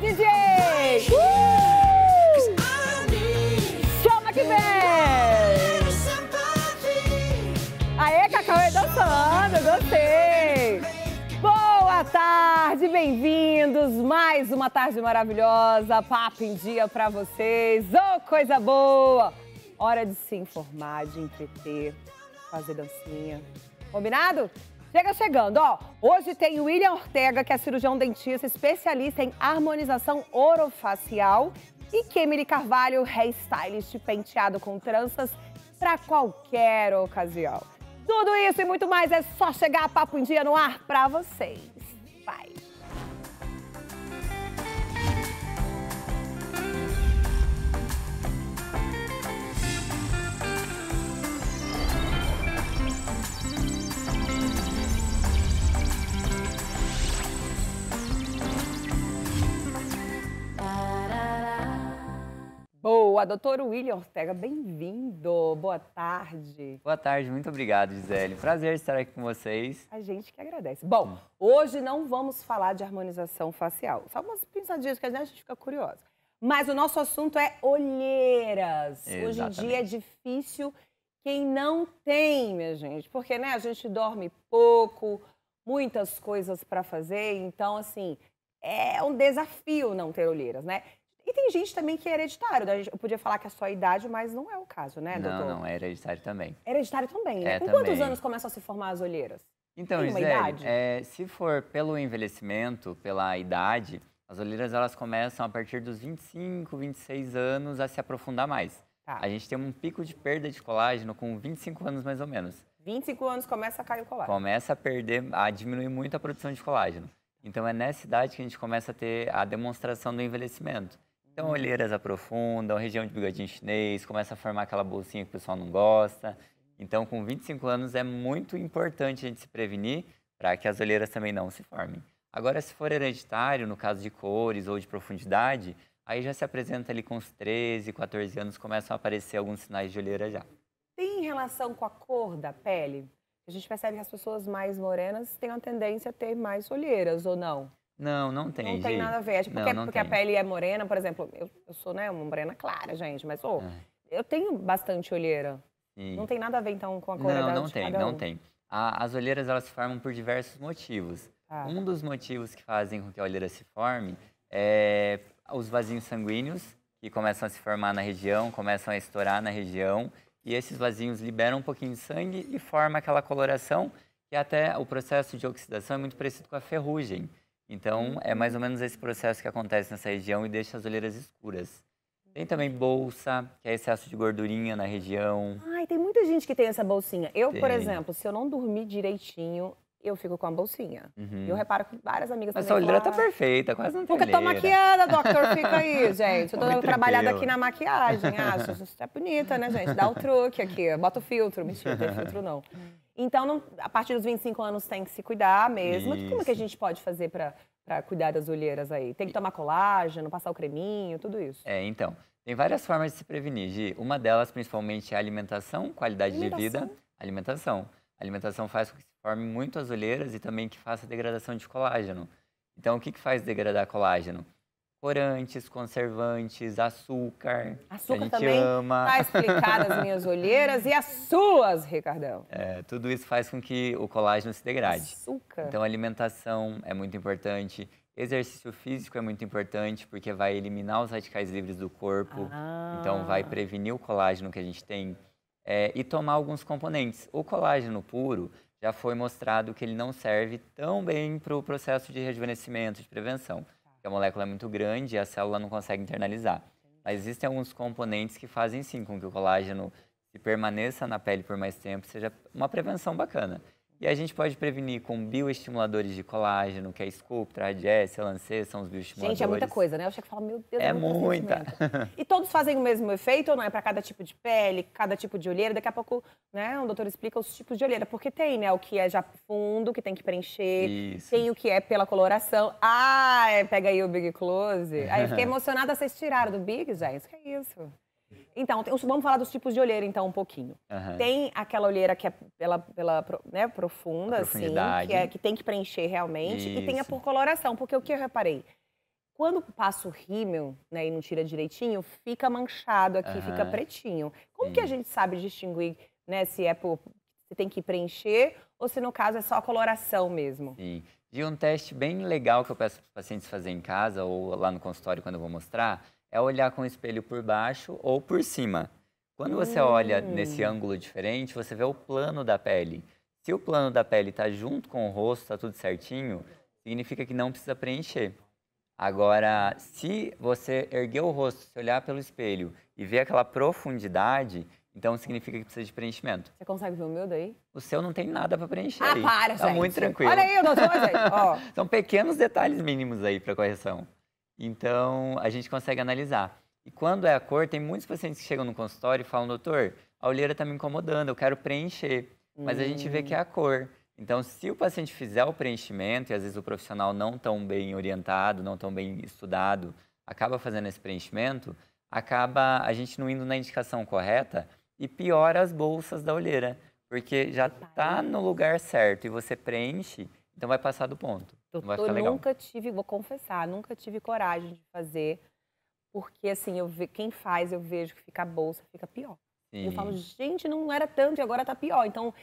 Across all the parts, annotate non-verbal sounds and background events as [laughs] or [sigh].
DJ! Uh! Chama que vem! Aê, é dançando, eu gostei! Boa tarde, bem-vindos! Mais uma tarde maravilhosa, papo em dia pra vocês. Ô, oh, coisa boa! Hora de se informar, de entreter, fazer dancinha. Combinado? Chega chegando, ó. Hoje tem William Ortega, que é cirurgião dentista, especialista em harmonização orofacial. E Kemily Carvalho, hairstylist penteado com tranças para qualquer ocasião. Tudo isso e muito mais é só chegar a Papo em Dia no ar para vocês. Bye! Lagoa. Doutor William Ortega, bem-vindo. Boa tarde. Boa tarde, muito obrigado, Gisele. Prazer estar aqui com vocês. A gente que agradece. Bom, hoje não vamos falar de harmonização facial. Só umas pensadinhas que a gente fica curiosa. Mas o nosso assunto é olheiras. Exatamente. Hoje em dia é difícil quem não tem, minha gente, porque né, a gente dorme pouco, muitas coisas para fazer, então assim, é um desafio não ter olheiras, né? E tem gente também que é hereditário. Né? Eu podia falar que é só a idade, mas não é o caso, né, doutor? Não, não, é hereditário também. hereditário também, né? É, Com também. quantos anos começam a se formar as olheiras? Então, Gisele, é, se for pelo envelhecimento, pela idade, as olheiras elas começam a partir dos 25, 26 anos a se aprofundar mais. Tá. A gente tem um pico de perda de colágeno com 25 anos mais ou menos. 25 anos começa a cair o colágeno. Começa a perder, a diminuir muito a produção de colágeno. Então é nessa idade que a gente começa a ter a demonstração do envelhecimento. Então, uhum. olheiras aprofundam, região de bigodinho chinês, começa a formar aquela bolsinha que o pessoal não gosta. Então, com 25 anos, é muito importante a gente se prevenir para que as olheiras também não se formem. Agora, se for hereditário, no caso de cores ou de profundidade, aí já se apresenta ali com os 13, 14 anos, começam a aparecer alguns sinais de olheira já. Tem relação com a cor da pele? A gente percebe que as pessoas mais morenas têm a tendência a ter mais olheiras, ou não? Não, não tem. Não tem nada a ver. É tipo, não, porque, não porque a pele é morena, por exemplo, eu, eu, sou né, uma morena clara, gente, mas oh, é. eu tenho bastante olheira. Sim. Não tem nada a ver, então, com a cor não, da Não, tem, não um. tem. A, as olheiras elas se formam por diversos motivos. Ah. Tá. Um dos motivos que fazem com que a olheira se forme é os vasinhos sanguíneos, que começam a se formar na região, começam a estourar na região, e esses vasinhos liberam um pouquinho de sangue e forma aquela coloração, e até o processo de oxidação é muito parecido com a ferrugem. Então, uhum. é mais ou menos esse processo que acontece nessa região e deixa as olheiras escuras. Tem também bolsa, que é excesso de gordurinha na região. Ai, tem muita gente que tem essa bolsinha. Eu, tem. por exemplo, se eu não dormir direitinho, eu fico com a bolsinha. Uhum. Eu reparo com várias amigas Mas também. Mas olheira tá ah, perfeita, quase não tem Porque eu tô maquiada, doctor, fica aí, [laughs] gente. Eu tô Muito trabalhada tranquilo. aqui na maquiagem. Acho, ah, você tá bonita, né, gente? Dá o truque aqui, bota o filtro. Mentira, não tem filtro não. Uhum. Então, não, a partir dos 25 anos tem que se cuidar mesmo. Isso. Como que a gente pode fazer para cuidar das olheiras aí? Tem que tomar colágeno, passar o creminho, tudo isso. É, então. Tem várias formas de se prevenir, Gi. Uma delas, principalmente, é a alimentação, qualidade alimentação. de vida. Alimentação. A alimentação faz com que se forme muito as olheiras e também que faça degradação de colágeno. Então, o que, que faz degradar colágeno? corantes, conservantes, açúcar. Açúcar a gente também ama. tá explicado as minhas olheiras e as suas, Ricardão. É, tudo isso faz com que o colágeno se degrade. Açúcar. Então, alimentação é muito importante. Exercício físico é muito importante porque vai eliminar os radicais livres do corpo. Ah. Então, vai prevenir o colágeno que a gente tem. É, e tomar alguns componentes. O colágeno puro já foi mostrado que ele não serve tão bem para o processo de rejuvenescimento, de prevenção. Porque a molécula é muito grande e a célula não consegue internalizar. Mas existem alguns componentes que fazem sim com que o colágeno se permaneça na pele por mais tempo, seja uma prevenção bacana. E a gente pode prevenir com bioestimuladores de colágeno, que é Sculptra, ADS, Lancê, são os bioestimuladores. Gente, é muita coisa, né? Eu achei que falo, meu Deus, é muita. e todos fazem o mesmo efeito ou não? É para cada tipo de pele, cada tipo de olheira? Daqui a pouco, né, o doutor explica os tipos de olheira. Porque tem, né, o que é já fundo, que tem que preencher. Isso. Tem o que é pela coloração. Ah, pega aí o Big Close. Aí eu fiquei [laughs] emocionada, vocês tiraram do Big, gente. Que é isso? Então, tem, vamos falar dos tipos de olheira, então, um pouquinho. Uhum. Tem aquela olheira que é pela, pela né, profunda, assim, que, é, que tem que preencher realmente. Isso. E tem a por coloração, porque o que eu reparei? Quando passa o rímel né, e não tira direitinho, fica manchado aqui, uhum. fica pretinho. Como Sim. que a hum. gente sabe distinguir né, se é por, se tem que preencher ou se, no caso, é só a coloração mesmo? Sim. de um teste bem legal que eu peço para os pacientes fazerem em casa ou lá no consultório quando eu vou mostrar é olhar com o espelho por baixo ou por cima. Quando você hum. olha nesse hum. ângulo diferente, você vê o plano da pele. Se o plano da pele está junto com o rosto, está tudo certinho, significa que não precisa preencher. Agora, se você erguer o rosto, se olhar pelo espelho e ver aquela profundidade, então significa que precisa de preenchimento. Você consegue ver o meu daí? O seu não tem nada para preencher. Ah, aí. para, tá gente. muito tranquilo. Olha aí, eu não [laughs] São pequenos detalhes mínimos aí para correção. Então, a gente consegue analisar. E quando é a cor, tem muitos pacientes que chegam no consultório e falam, doutor, a olheira está me incomodando, eu quero preencher. Mas a gente vê que é a cor. Então, se o paciente fizer o preenchimento, e às vezes o profissional não tão bem orientado, não tão bem estudado, acaba fazendo esse preenchimento, acaba a gente não indo na indicação correta e piora as bolsas da olheira. Porque já está no lugar certo e você preenche, então vai passar do ponto. Doutor, nunca tive, vou confessar, nunca tive coragem de fazer, porque assim, eu ve, quem faz, eu vejo que fica a bolsa, fica pior. Sim. Eu falo, gente, não era tanto e agora tá pior. Então,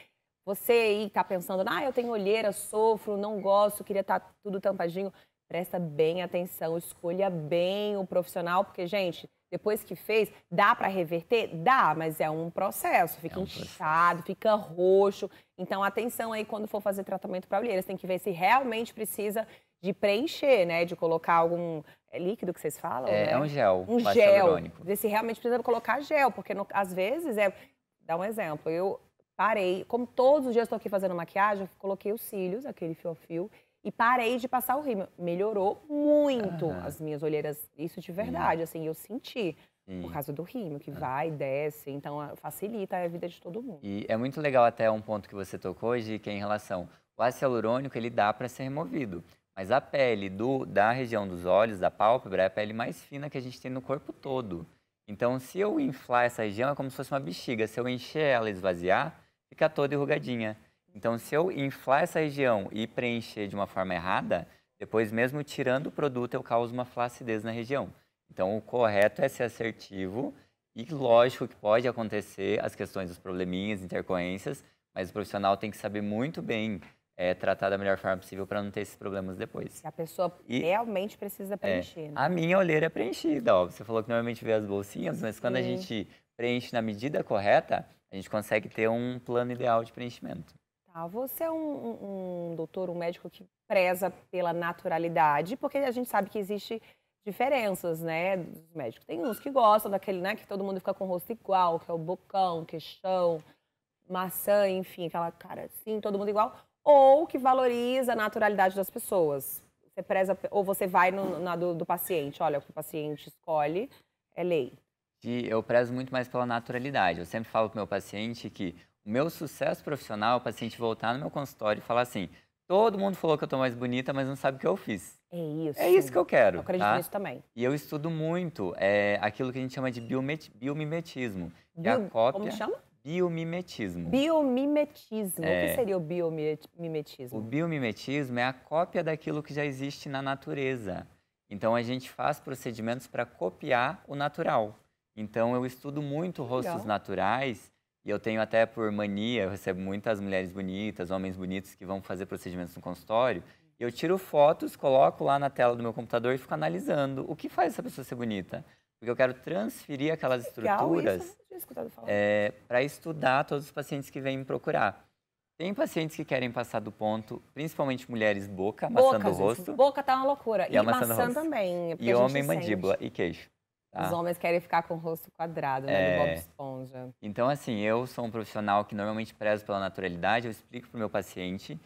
você aí tá pensando, ah, eu tenho olheira, sofro, não gosto, queria estar tá tudo tampadinho presta bem atenção, escolha bem o profissional, porque, gente, depois que fez, dá para reverter? Dá, mas é um processo. Fica é um inchado, fica roxo. Então, atenção aí quando for fazer tratamento para olheiras. Tem que ver se realmente precisa de preencher, né? De colocar algum é líquido que vocês falam? É, né? é um gel. Um gel. Ver se realmente precisa colocar gel, porque no, às vezes é. Dá um exemplo. Eu parei, como todos os dias estou aqui fazendo maquiagem, eu coloquei os cílios, aquele fio-fio. fio fio fio e parei de passar o rímel. Melhorou muito uhum. as minhas olheiras, isso de uhum. verdade, uhum. assim, eu senti. E... Por causa do rímel, que uhum. vai, desce, então ah, facilita a vida de todo mundo. E é muito legal até um ponto que você tocou, hoje, que é em relação, o ácido hialurônico, ele dá para ser removido. Mas a pele do, da região dos olhos, da pálpebra, é a pele mais fina que a gente tem no corpo todo. Então, se eu inflar essa região, é como se fosse uma bexiga. Se eu encher ela e esvaziar, fica toda enrugadinha. Então, se eu inflar essa região e preencher de uma forma errada, depois mesmo tirando o produto eu causo uma flacidez na região. Então, o correto é ser assertivo e lógico que pode acontecer as questões dos probleminhas, intercorrências, mas o profissional tem que saber muito bem é, tratar da melhor forma possível para não ter esses problemas depois. Se a pessoa e, realmente precisa é, preencher. É, né? A minha olheira é preenchida. Ó. Você falou que normalmente vê as bolsinhas, mas quando a gente preenche na medida correta, a gente consegue ter um plano ideal de preenchimento. Ah, você é um, um, um doutor, um médico que preza pela naturalidade, porque a gente sabe que existe diferenças, né, dos médicos. Tem uns que gostam daquele, né, que todo mundo fica com o rosto igual, que é o bocão, queixão, é maçã, enfim, aquela cara assim, todo mundo igual, ou que valoriza a naturalidade das pessoas. Você preza, ou você vai no, na do, do paciente, olha, o que o paciente escolhe é lei. E eu prezo muito mais pela naturalidade. Eu sempre falo pro meu paciente que o meu sucesso profissional é o paciente voltar no meu consultório e falar assim: todo mundo falou que eu estou mais bonita, mas não sabe o que eu fiz. É isso. É isso que eu quero. Eu acredito tá? nisso também. E eu estudo muito é, aquilo que a gente chama de biomimetismo. Bio... É a cópia... Como chama? Biomimetismo. Biomimetismo. É... O que é. seria o biomimetismo? O biomimetismo é a cópia daquilo que já existe na natureza. Então a gente faz procedimentos para copiar o natural. Então eu estudo muito rostos Legal. naturais e eu tenho até por mania, eu recebo muitas mulheres bonitas, homens bonitos que vão fazer procedimentos no consultório. Eu tiro fotos, coloco lá na tela do meu computador e fico analisando o que faz essa pessoa ser bonita. Porque eu quero transferir aquelas é Legal, estruturas né? é, para estudar todos os pacientes que vêm me procurar. Tem pacientes que querem passar do ponto, principalmente mulheres boca, amassando o rosto. Boca tá uma loucura. E, e amassando maçã rosto. também. É e homem mandíbula e queixo. Os ah. homens querem ficar com o rosto quadrado, né? É... Do Bob Esponja. Então, assim, eu sou um profissional que normalmente prezo pela naturalidade, eu explico para o meu paciente.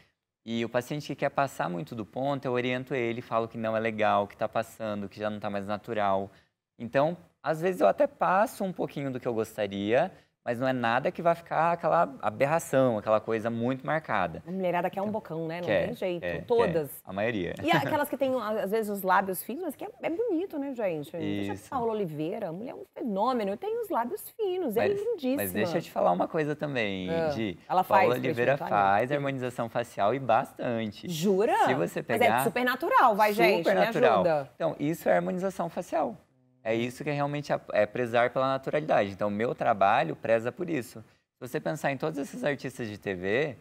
E o paciente que quer passar muito do ponto, eu oriento ele, falo que não é legal, que está passando, que já não está mais natural. Então, às vezes eu até passo um pouquinho do que eu gostaria, mas não é nada que vai ficar aquela aberração, aquela coisa muito marcada. A mulherada quer um então, bocão, né? Não quer, tem jeito. Quer, Todas. Quer. A maioria. E [laughs] aquelas que têm, às vezes, os lábios finos, que é, é bonito, né, gente? Isso. Deixa Paula Oliveira, a mulher é um fenômeno, tem os lábios finos, é mas, é lindíssima. Mas deixa eu te falar uma coisa também, é. Gi. Ela faz. Paula Oliveira faz harmonização facial e bastante. Jura? Se você pegar. Mas é super natural, vai, super gente. Super natural. Então, isso é harmonização facial. É isso que é realmente é prezar pela naturalidade. Então, meu trabalho preza por isso. Se você pensar em todas essas artistas de TV,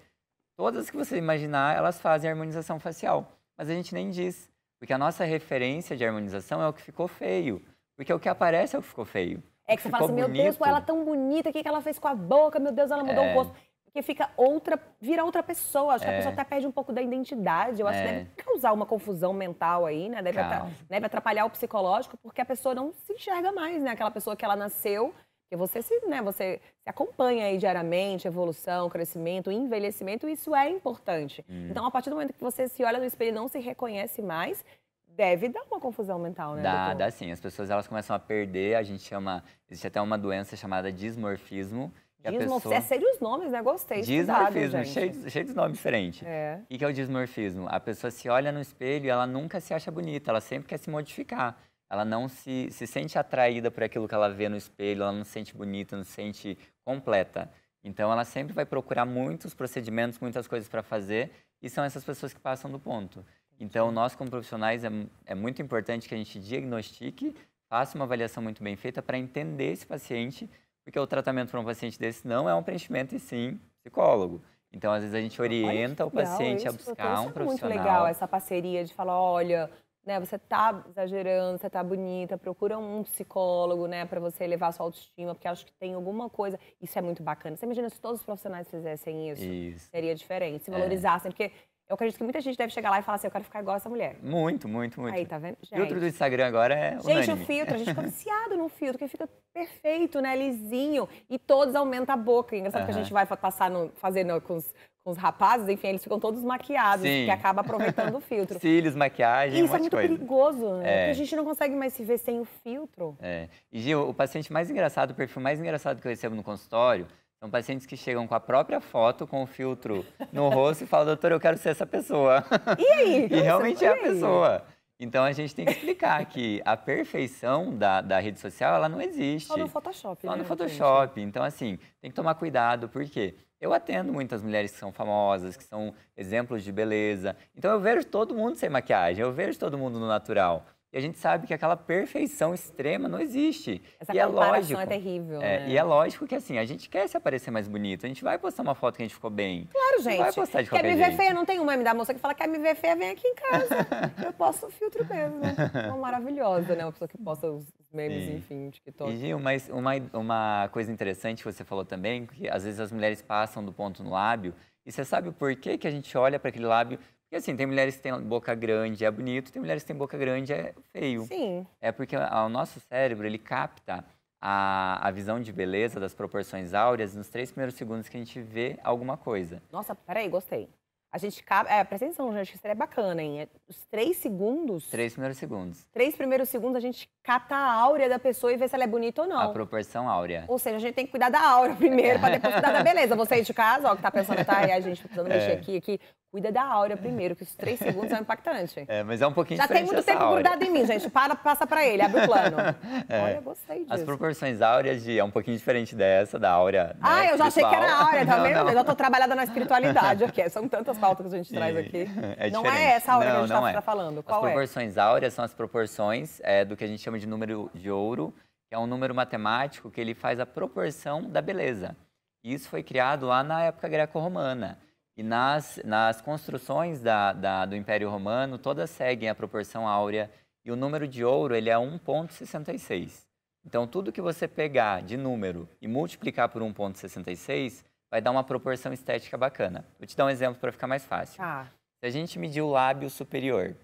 todas que você imaginar, elas fazem harmonização facial. Mas a gente nem diz, porque a nossa referência de harmonização é o que ficou feio. Porque o que aparece é o que ficou feio. É que você fala assim, meu Deus, pô, é ela tão bonita, o que, que ela fez com a boca? Meu Deus, ela mudou é... o rosto. Porque fica outra, vira outra pessoa. Acho que a é. pessoa até perde um pouco da identidade. Eu acho é. que deve causar uma confusão mental aí, né? Deve, atrapalhar, deve atrapalhar o psicológico, porque a pessoa não se enxerga mais, né? Aquela pessoa que ela nasceu. Porque você se, né, você se acompanha aí diariamente, evolução, crescimento, envelhecimento, isso é importante. Hum. Então, a partir do momento que você se olha no espelho e não se reconhece mais, deve dar uma confusão mental, né? Dá, doutor? dá sim. As pessoas elas começam a perder, a gente chama, existe até uma doença chamada dismorfismo, Dismorfismo, pessoa... é sério os nomes, né? Gostei. Dismorfismo, cheio, de, cheio de nomes diferentes. É. O que é o dismorfismo? A pessoa se olha no espelho e ela nunca se acha bonita, ela sempre quer se modificar. Ela não se, se sente atraída por aquilo que ela vê no espelho, ela não se sente bonita, não se sente completa. Então ela sempre vai procurar muitos procedimentos, muitas coisas para fazer e são essas pessoas que passam do ponto. Então nós como profissionais é, é muito importante que a gente diagnostique, faça uma avaliação muito bem feita para entender esse paciente porque o tratamento para um paciente desse não é um preenchimento e sim psicólogo. Então, às vezes, a gente orienta o paciente a buscar um profissional. muito legal essa parceria de falar, olha, né, você tá exagerando, você tá bonita, procura um psicólogo, né, para você elevar sua autoestima, porque acho que tem alguma coisa. Isso é muito bacana. Você imagina se todos os profissionais fizessem isso? isso. Seria diferente, se é. valorizassem, é. porque eu acredito que muita gente deve chegar lá e falar assim, eu quero ficar igual essa mulher. Muito, muito, muito. Aí, tá vendo? Gente. Filtro do Instagram agora é unânime. Gente, o filtro, a gente fica [laughs] viciado no filtro, que fica perfeito, né, lisinho. E todos aumentam a boca. Engraçado que a gente vai passar no, fazendo com os, com os rapazes, enfim, eles ficam todos maquiados, que acaba aproveitando o filtro. [laughs] Cílios, maquiagem, e isso um é muito coisa. perigoso, né? É. Porque a gente não consegue mais se ver sem o filtro. É. E, Gil, o paciente mais engraçado, o perfil mais engraçado que eu recebo no consultório são pacientes que chegam com a própria foto, com o filtro no rosto e falam, doutor, eu quero ser essa pessoa. E aí? [laughs] e realmente é a pessoa. Então a gente tem que explicar que a perfeição da, da rede social, ela não existe. Só no Photoshop. Só né, no Photoshop. Gente? Então, assim, tem que tomar cuidado, porque eu atendo muitas mulheres que são famosas, que são exemplos de beleza. Então eu vejo todo mundo sem maquiagem, eu vejo todo mundo no natural. E a gente sabe que aquela perfeição extrema não existe. Essa e é, é lógico, é terrível. É, né? E é lógico que assim, a gente quer se aparecer mais bonito. A gente vai postar uma foto que a gente ficou bem. Claro, gente. Vai postar de qualquer quer me ver jeito. feia? Não tem um meme da moça que fala quer me ver feia, vem aqui em casa. [laughs] Eu posto o filtro mesmo. É uma maravilhosa, né? Uma pessoa que posta os memes, Sim. enfim, TikTok. E Gil, mas uma, uma coisa interessante que você falou também, que às vezes as mulheres passam do ponto no lábio. E você sabe por que, que a gente olha para aquele lábio e assim, tem mulheres que têm boca grande, é bonito, tem mulheres que têm boca grande, é feio. Sim. É porque o nosso cérebro, ele capta a, a visão de beleza das proporções áureas nos três primeiros segundos que a gente vê alguma coisa. Nossa, peraí, gostei. A gente capta. É, presta atenção, gente, que isso é bacana, hein? É, os três segundos. Três primeiros segundos. Três primeiros segundos a gente capta a áurea da pessoa e vê se ela é bonita ou não. A proporção áurea. Ou seja, a gente tem que cuidar da áurea [laughs] primeiro, pra depois cuidar da beleza. aí de casa, ó, que tá pensando, tá, e a gente tá precisando [laughs] é. mexer aqui, aqui. Cuida da Áurea primeiro, que os três segundos é impactante. É, mas é um pouquinho Já tem muito tempo áurea. grudado em mim, gente. Para, passa para ele, abre o plano. [laughs] É. Olha, gostei disso. As proporções áureas de, é um pouquinho diferente dessa, da áurea. Né, ah, né, eu já achei que era áurea, tá vendo? Eu estou tô trabalhada na espiritualidade ok? São tantas faltas que a gente traz aqui. É não é essa áurea não, que a gente está é. Tá falando. Qual as é? proporções é? áureas são as proporções é, do que a gente chama de número de ouro, que é um número matemático que ele faz a proporção da beleza. Isso foi criado lá na época greco-romana. E nas, nas construções da, da, do Império Romano, todas seguem a proporção áurea e o número de ouro ele é 1,66. Então, tudo que você pegar de número e multiplicar por 1,66 vai dar uma proporção estética bacana. Vou te dar um exemplo para ficar mais fácil. Ah. Se a gente medir o lábio superior,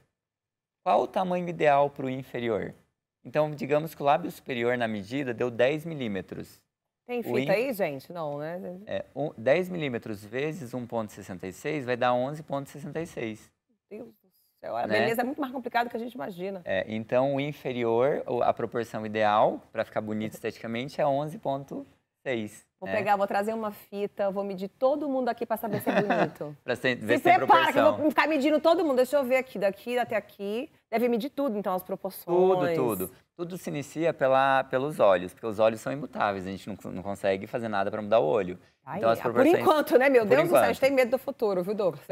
qual o tamanho ideal para o inferior? Então, digamos que o lábio superior na medida deu 10 milímetros. Tem fita aí, gente? Não, né? É, um, 10 milímetros vezes 1,66 vai dar 11,66. Deus do céu, a né? beleza é muito mais complicado do que a gente imagina. É, então, o inferior, a proporção ideal, para ficar bonito [laughs] esteticamente, é 11,6. Vou é. pegar, vou trazer uma fita, vou medir todo mundo aqui para saber se é bonito. [laughs] pra ser, ver se, se prepara, proporção. que eu vou ficar medindo todo mundo. Deixa eu ver aqui, daqui até aqui. Deve medir tudo, então, as proporções. Tudo, tudo. Tudo se inicia pela, pelos olhos, porque os olhos são imutáveis. A gente não, não consegue fazer nada para mudar o olho. Ai, então, ah, por enquanto, né? Meu por Deus do céu, a gente tem medo do futuro, viu, Douglas?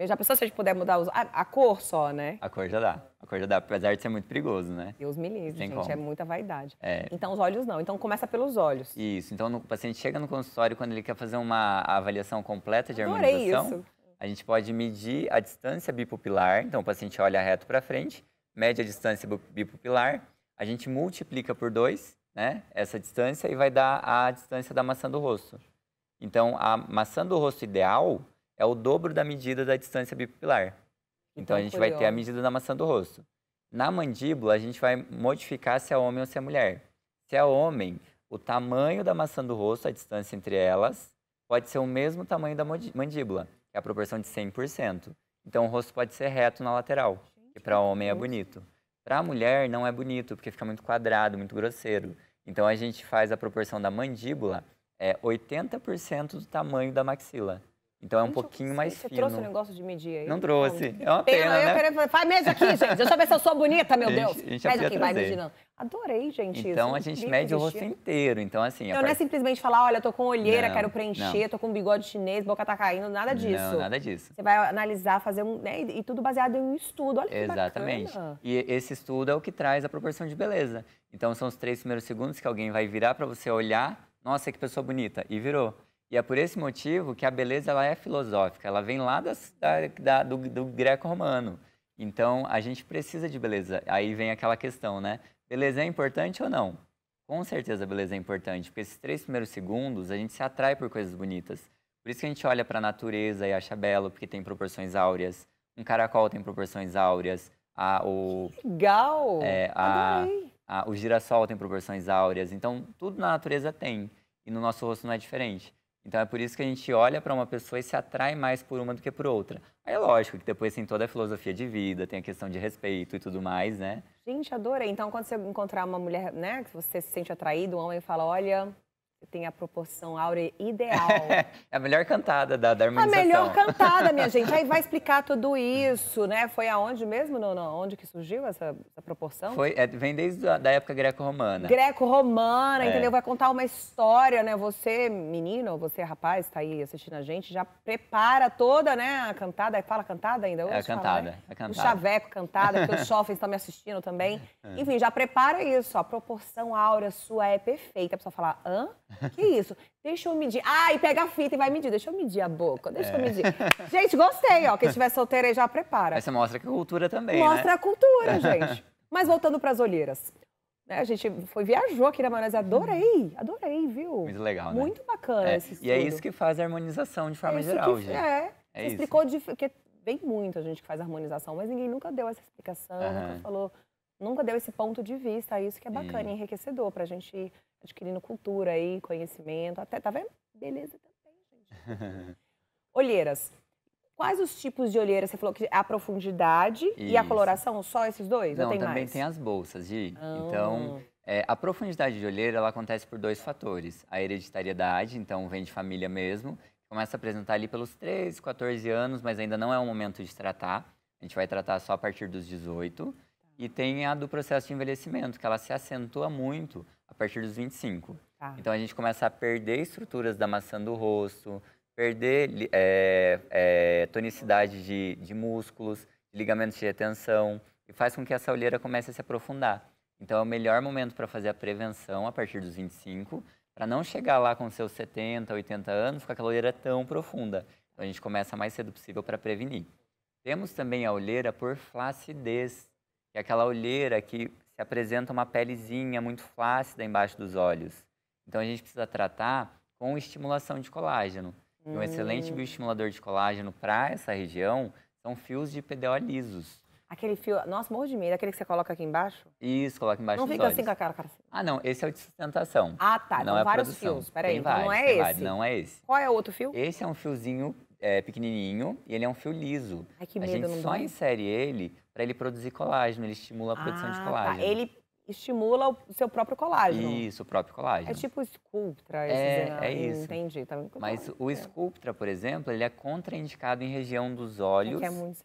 já [laughs] [laughs] pensou se a gente puder mudar os... a, cor só, né? A cor já dá. A cor já dá, apesar de ser muito perigoso, né? Deus me livre, gente, é como. é muita vaidade. É. Então, os olhos não. Então, começa pelos olhos. Isso. Então, o paciente chega no consultório quando ele quer fazer uma avaliação completa de Adorei harmonização. Isso. A gente pode medir a distância bipupilar. Então, o paciente olha reto para frente, mede a distância bipupilar, a gente multiplica por dois, né? Essa distância e vai dar a distância da maçã do rosto. Então, a maçã do rosto ideal é o dobro da medida da distância bipilar. Então, então a gente vai ter a medida da maçã do rosto. Na mandíbula, a gente vai modificar se é homem ou se é mulher. Se é homem, o tamanho da maçã do rosto, a distância entre elas, pode ser o mesmo tamanho da mandíbula, que é a proporção de 100%. Então, o rosto pode ser reto na lateral, que para homem é bonito. Para mulher, não é bonito, porque fica muito quadrado, muito grosseiro. Então, a gente faz a proporção da mandíbula é 80% do tamanho da maxila. Então é um pouquinho mais você fino. Você trouxe o um negócio de medir aí? Não trouxe. É uma pena, eu, né? quero... Faz mesmo aqui, gente. Eu se eu sou bonita, meu Deus. A gente aqui, trazer. vai medindo. Adorei, gente. Então isso. a gente mede o rosto inteiro. Então assim... Então part... não é simplesmente falar, olha, eu tô com olheira, não, quero preencher, não. tô com bigode chinês, boca tá caindo, nada disso. Não, nada disso. Você vai analisar, fazer um... Né? E tudo baseado em um estudo. Olha que Exatamente. E esse estudo é o que traz a proporção de beleza. Então são os três primeiros segundos que alguém vai virar para você olhar nossa, que pessoa bonita, e virou. E é por esse motivo que a beleza ela é filosófica, ela vem lá das, da, da, do, do greco-romano. Então, a gente precisa de beleza. Aí vem aquela questão, né? Beleza é importante ou não? Com certeza a beleza é importante, porque esses três primeiros segundos a gente se atrai por coisas bonitas. Por isso que a gente olha para a natureza e acha belo, porque tem proporções áureas. Um caracol tem proporções áureas. A, o, Legal! É, a, Adorei ah, o girassol tem proporções áureas. Então, tudo na natureza tem. E no nosso rosto não é diferente. Então, é por isso que a gente olha para uma pessoa e se atrai mais por uma do que por outra. Aí é lógico que depois tem toda a filosofia de vida, tem a questão de respeito e tudo mais, né? Gente, adorei. Então, quando você encontrar uma mulher, né, que você se sente atraído, um homem fala: olha, tem a proporção áurea [laughs] ideal. É a melhor cantada da, da harmonização. A melhor cantada, minha [laughs] gente. Aí vai explicar tudo isso, né? Foi aonde mesmo, não Onde que surgiu essa, essa proporção? Foi, é, vem desde a da época greco-romana. Greco-romana, é. entendeu? Vai contar uma história, né? Você, menino, você, rapaz, está aí assistindo a gente, já prepara toda, né, a cantada. Fala cantada ainda hoje? É a cantada, fala, né? É a cantada. O chaveco cantada, porque [laughs] os jovens estão me assistindo também. É. Enfim, já prepara isso, ó. A proporção áurea sua é perfeita. A pessoa fala, hã? Que isso? Deixa eu medir. Ah, e pega a fita e vai medir. Deixa eu medir a boca, deixa é. eu medir. Gente, gostei, ó. Quem estiver solteira aí já prepara. Essa né? mostra a cultura também, Mostra né? a cultura, gente. Mas voltando para as olheiras. Né, a gente foi, viajou aqui na maionese, adorei, adorei, viu? Muito legal, né? Muito bacana é. esse estudo. E é isso que faz a harmonização de forma é geral, gente. É, é explicou de, que vem a gente que faz harmonização, mas ninguém nunca deu essa explicação, uhum. nunca falou nunca deu esse ponto de vista. Isso que é bacana e enriquecedor para a gente ir adquirindo cultura aí, conhecimento. Até, tá vendo? Beleza também, gente. [laughs] olheiras. Quais os tipos de olheiras? Você falou que é a profundidade Isso. e a coloração, só esses dois? Não, tem também mais? tem as bolsas, Gi. Ah. Então, é, a profundidade de olheira ela acontece por dois fatores. A hereditariedade, então vem de família mesmo, começa a apresentar ali pelos 13, 14 anos, mas ainda não é o momento de tratar. A gente vai tratar só a partir dos 18. E tem a do processo de envelhecimento, que ela se acentua muito a partir dos 25. Tá. Então a gente começa a perder estruturas da maçã do rosto, perder é, é, tonicidade de, de músculos, ligamentos de retenção, e faz com que essa olheira comece a se aprofundar. Então é o melhor momento para fazer a prevenção a partir dos 25, para não chegar lá com seus 70, 80 anos com aquela olheira tão profunda. Então a gente começa mais cedo possível para prevenir. Temos também a olheira por flacidez, é aquela olheira que se apresenta uma pelezinha muito flácida embaixo dos olhos. Então a gente precisa tratar com estimulação de colágeno. Hum. Um excelente hum. bioestimulador de colágeno para essa região são fios de PDO lisos. Aquele fio, nossa, morro de medo, aquele que você coloca aqui embaixo? Isso, coloca embaixo Não fica assim olhos. assim com a cara, cara. Assim. Ah, não, esse é o de sustentação. Ah, tá, não então é vários produção. fios, peraí, então vários, não é esse? Vários, não é esse. Qual é o outro fio? Esse é um fiozinho é, pequenininho e ele é um fio liso. Ai, que medo, a gente só dói. insere ele para ele produzir colágeno, ele estimula a produção ah, de tá. colágeno. Tá. Ele estimula o seu próprio colágeno. Isso, o próprio colágeno. É tipo Sculptra. É, né? é, é isso. Entendi. Tá Mas o é. Sculptra, por exemplo, ele é contraindicado em região dos é é olhos é muito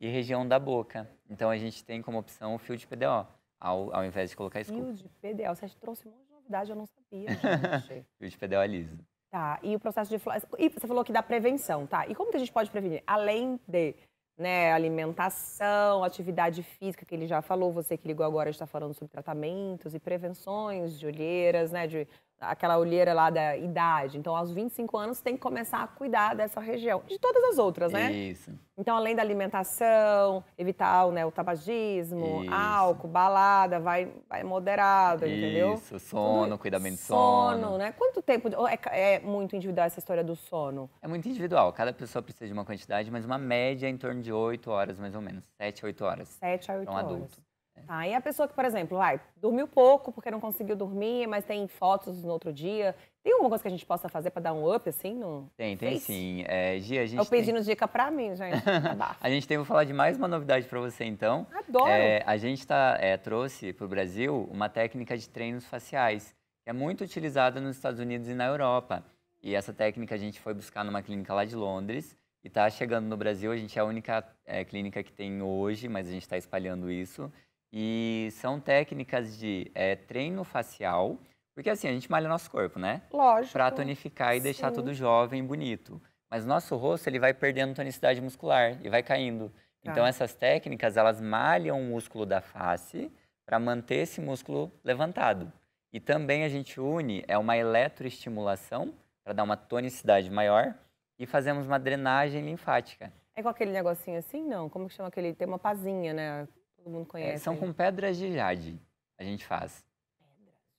e região da boca. Então a gente tem como opção o fio de PDO, ao, ao invés de colocar Sculptra. Fio de PDO, Você trouxe um monte de novidade, eu não sabia, [laughs] gente. fio de PDO é liso. Tá, e o processo de... E você falou que da prevenção, tá? E como que a gente pode prevenir? Além de né, alimentação, atividade física, que ele já falou, você que ligou agora está falando sobre tratamentos e prevenções de olheiras, né, de aquela olheira lá da idade. Então, aos 25 anos, tem que começar a cuidar dessa região. De todas as outras, né? Isso. Então, além da alimentação, evitar né, o tabagismo, Isso. álcool, balada, vai, vai moderado, Isso. entendeu? Isso, sono, cuidamento de sono. Sono, né? Quanto tempo... É, é muito individual essa história do sono? É muito individual. Cada pessoa precisa de uma quantidade, mas uma média é em torno de 8 horas, mais ou menos. 7 a 8 horas. 7 a 8 pra um adulto. Tá, e a pessoa que, por exemplo, vai, dormiu pouco porque não conseguiu dormir, mas tem fotos no outro dia. Tem alguma coisa que a gente possa fazer para dar um up, assim? No... Tem, tem Face? sim. É, Gia, a gente é Eu pedindo tem... dica para mim, gente. [laughs] a gente tem, vou falar de mais uma novidade para você, então. Adoro! É, a gente tá, é, trouxe para o Brasil uma técnica de treinos faciais, que é muito utilizada nos Estados Unidos e na Europa. E essa técnica a gente foi buscar numa clínica lá de Londres e está chegando no Brasil. A gente é a única é, clínica que tem hoje, mas a gente está espalhando isso. E são técnicas de é, treino facial, porque assim, a gente malha nosso corpo, né? Lógico. Pra tonificar e Sim. deixar tudo jovem, bonito. Mas o nosso rosto, ele vai perdendo tonicidade muscular e vai caindo. Tá. Então, essas técnicas, elas malham o músculo da face para manter esse músculo levantado. E também a gente une, é uma eletroestimulação para dar uma tonicidade maior e fazemos uma drenagem linfática. É com aquele negocinho assim, não? Como que chama aquele? Tem uma pazinha, né? todo mundo é, conhece. É, são aí. com pedras de jade, a gente faz.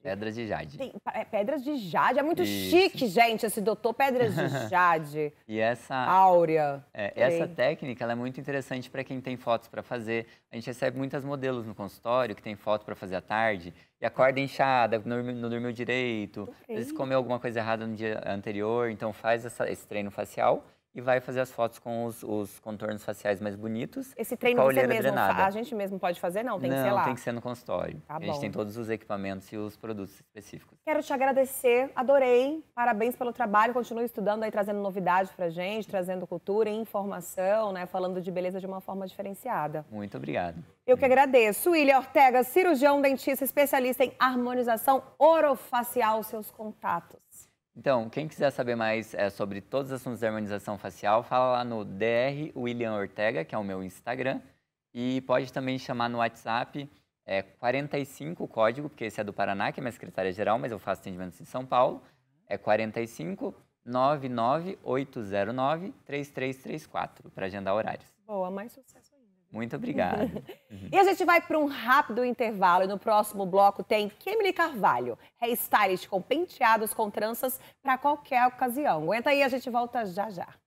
Pedras de jade. Tem, é, pedras de jade. É muito Isso. chique, gente, esse doutor Pedras de [laughs] Jade. e essa. Áurea. É, essa técnica é muito interessante para quem tem fotos para fazer. A gente recebe muitas modelos no consultório que tem foto para fazer à tarde e acorda inchada, não, não dormiu direito, okay. às vezes comeu alguma coisa errada no dia anterior. Então faz essa, esse treino facial e vai fazer as fotos com os, os contornos faciais mais bonitos. Esse treino você mesmo drenada. a gente mesmo pode fazer? Não, tem não, que ser lá. tem que ser no consultório. Tá a gente tem todos os equipamentos e os produtos específicos. Quero te agradecer, adorei. Parabéns pelo trabalho, continue estudando aí, trazendo novidades pra gente, trazendo cultura e informação, né? Falando de beleza de uma forma diferenciada. Muito obrigado. Eu que agradeço. William Ortega, cirurgião, dentista, especialista em harmonização orofacial, seus contatos. Então, quem quiser saber mais é, sobre todos os assuntos da harmonização facial, fala lá no DR William Ortega, que é o meu Instagram, e pode também chamar no WhatsApp é, 45 o código, porque esse é do Paraná, que é minha secretária geral, mas eu faço atendimento em São Paulo. É 45 99809 3334 para agendar horários. Boa, mais sucesso muito obrigado. [laughs] e a gente vai para um rápido intervalo e no próximo bloco tem Kemily Carvalho, hairstylist com penteados com tranças para qualquer ocasião. Aguenta aí, a gente volta já já.